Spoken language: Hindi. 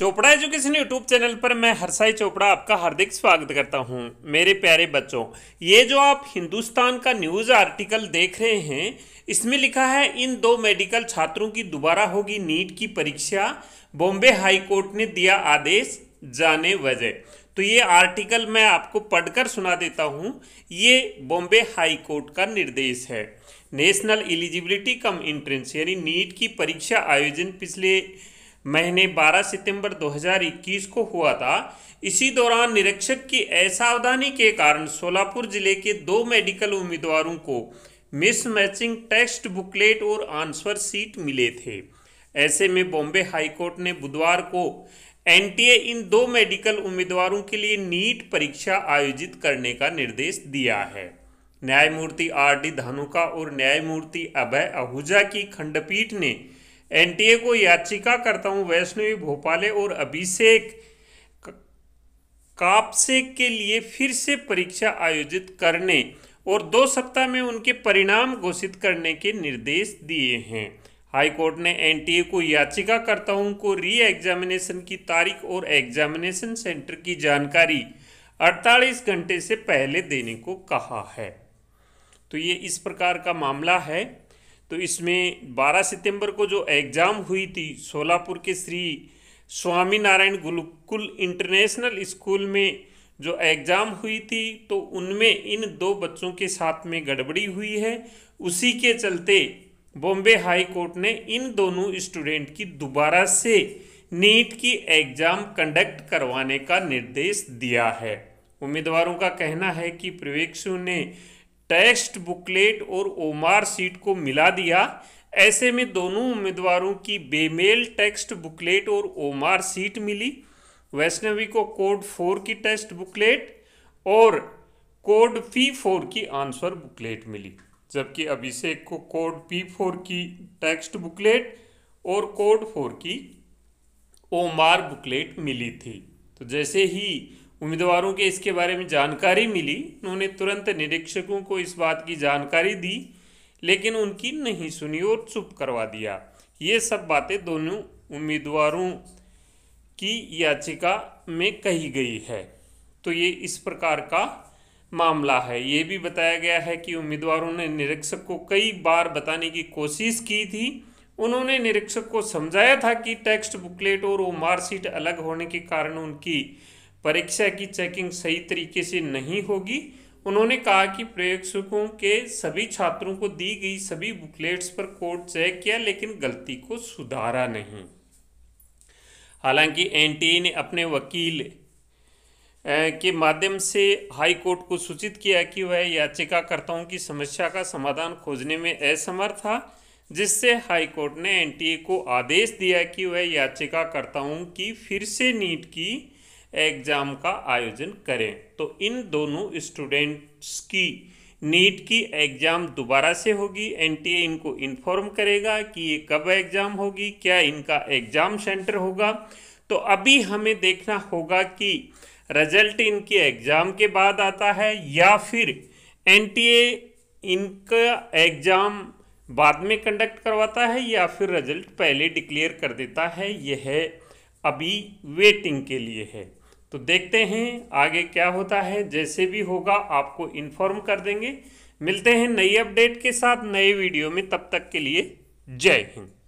चोपड़ा एजुकेशन यूट्यूब चैनल पर मैं हरसाई चोपड़ा आपका हार्दिक स्वागत करता हूं मेरे प्यारे बच्चों ये जो आप हिंदुस्तान का न्यूज़ आर्टिकल देख रहे हैं इसमें लिखा है इन दो मेडिकल छात्रों की दोबारा होगी नीट की परीक्षा बॉम्बे हाईकोर्ट ने दिया आदेश जाने वजह तो ये आर्टिकल मैं आपको पढ़कर सुना देता हूँ ये बॉम्बे हाईकोर्ट का निर्देश है नेशनल एलिजिबिलिटी कम इंट्रेंस यानी नीट की परीक्षा आयोजन पिछले महीने 12 सितंबर 2021 को हुआ था इसी दौरान निरीक्षक की असावधानी के कारण सोलापुर जिले के दो मेडिकल उम्मीदवारों को मिसमैचिंग टेक्स्ट बुकलेट और आंसर सीट मिले थे ऐसे में बॉम्बे हाईकोर्ट ने बुधवार को एनटीए इन दो मेडिकल उम्मीदवारों के लिए नीट परीक्षा आयोजित करने का निर्देश दिया है न्यायमूर्ति आर डी धनुका और न्यायमूर्ति अभय आहूजा की खंडपीठ ने एनटीए को याचिका करता हूं वैष्णवी भोपाले और अभिषेक कापसे के लिए फिर से परीक्षा आयोजित करने और दो सप्ताह में उनके परिणाम घोषित करने के निर्देश दिए हैं हाईकोर्ट ने एनटीए को याचिकाकर्ताओं को री एग्जामिनेशन की तारीख और एग्जामिनेशन सेंटर की जानकारी 48 घंटे से पहले देने को कहा है तो ये इस प्रकार का मामला है तो इसमें 12 सितंबर को जो एग्ज़ाम हुई थी सोलापुर के श्री स्वामी नारायण गुरुकुल इंटरनेशनल स्कूल में जो एग्ज़ाम हुई थी तो उनमें इन दो बच्चों के साथ में गड़बड़ी हुई है उसी के चलते बॉम्बे हाई कोर्ट ने इन दोनों स्टूडेंट की दोबारा से नीट की एग्ज़ाम कंडक्ट करवाने का निर्देश दिया है उम्मीदवारों का कहना है कि प्रवेक्षु ने टेक्स्ट बुकलेट और ओमार सीट को मिला दिया ऐसे में दोनों उम्मीदवारों की बेमेल टेक्स्ट बुकलेट और ओमार सीट मिली वैष्णवी को कोड फोर की टेस्ट बुकलेट और कोड पी फोर की आंसर बुकलेट मिली जबकि अभिषेक को कोड पी फोर की टेक्स्ट बुकलेट और कोड फोर की ओमार बुकलेट मिली थी तो जैसे ही उम्मीदवारों के इसके बारे में जानकारी मिली उन्होंने तुरंत निरीक्षकों को इस बात की जानकारी दी लेकिन उनकी नहीं सुनी और चुप करवा दिया ये सब बातें दोनों उम्मीदवारों की याचिका में कही गई है तो ये इस प्रकार का मामला है ये भी बताया गया है कि उम्मीदवारों ने निरीक्षक को कई बार बताने की कोशिश की थी उन्होंने निरीक्षक को समझाया था कि टेक्स्ट बुकलेट और वो मार्कशीट अलग होने के कारण उनकी परीक्षा की चेकिंग सही तरीके से नहीं होगी उन्होंने कहा कि प्रेक्षकों के सभी छात्रों को दी गई सभी बुकलेट्स पर कोड चेक किया लेकिन गलती को सुधारा नहीं हालांकि एनटीए e ने अपने वकील के माध्यम से हाई कोर्ट को सूचित किया कि वह याचिकाकर्ताओं की समस्या का समाधान खोजने में असमर्थ था जिससे हाई कोर्ट ने एनटीए e को आदेश दिया कि वह याचिकाकर्ताओं की फिर से नीट की एग्ज़ाम का आयोजन करें तो इन दोनों स्टूडेंट्स की नीट की एग्ज़ाम दोबारा से होगी एनटीए इनको इन्फॉर्म करेगा कि ये कब एग्ज़ाम होगी क्या इनका एग्ज़ाम सेंटर होगा तो अभी हमें देखना होगा कि रिजल्ट इनके एग्ज़ाम के बाद आता है या फिर एनटीए इनका एग्ज़ाम बाद में कंडक्ट करवाता है या फिर रिजल्ट पहले डिक्लेयर कर देता है यह अभी वेटिंग के लिए है तो देखते हैं आगे क्या होता है जैसे भी होगा आपको इन्फॉर्म कर देंगे मिलते हैं नई अपडेट के साथ नए वीडियो में तब तक के लिए जय हिंद